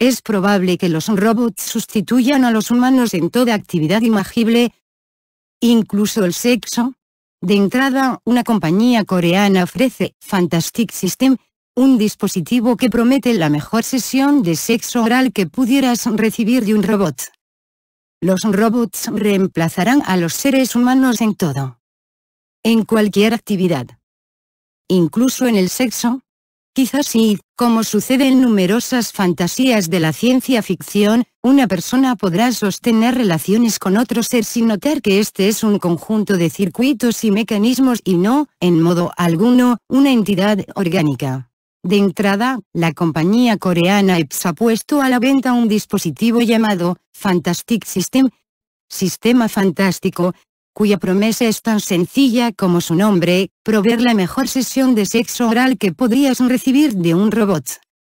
Es probable que los robots sustituyan a los humanos en toda actividad imagible, incluso el sexo. De entrada, una compañía coreana ofrece Fantastic System, un dispositivo que promete la mejor sesión de sexo oral que pudieras recibir de un robot. Los robots reemplazarán a los seres humanos en todo. En cualquier actividad. Incluso en el sexo, Quizás sí, como sucede en numerosas fantasías de la ciencia ficción, una persona podrá sostener relaciones con otro ser sin notar que este es un conjunto de circuitos y mecanismos y no, en modo alguno, una entidad orgánica. De entrada, la compañía coreana EPS ha puesto a la venta un dispositivo llamado Fantastic System, Sistema Fantástico, cuya promesa es tan sencilla como su nombre, proveer la mejor sesión de sexo oral que podrías recibir de un robot.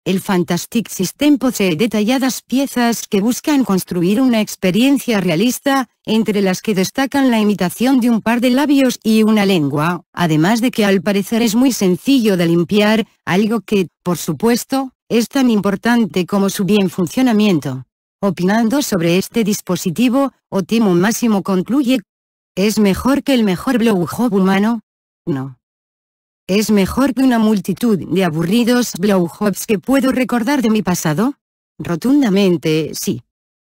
El Fantastic System posee detalladas piezas que buscan construir una experiencia realista, entre las que destacan la imitación de un par de labios y una lengua, además de que al parecer es muy sencillo de limpiar, algo que, por supuesto, es tan importante como su bien funcionamiento. Opinando sobre este dispositivo, Otimo Máximo concluye ¿Es mejor que el mejor blowjob humano? No. ¿Es mejor que una multitud de aburridos blowjobs que puedo recordar de mi pasado? Rotundamente, sí.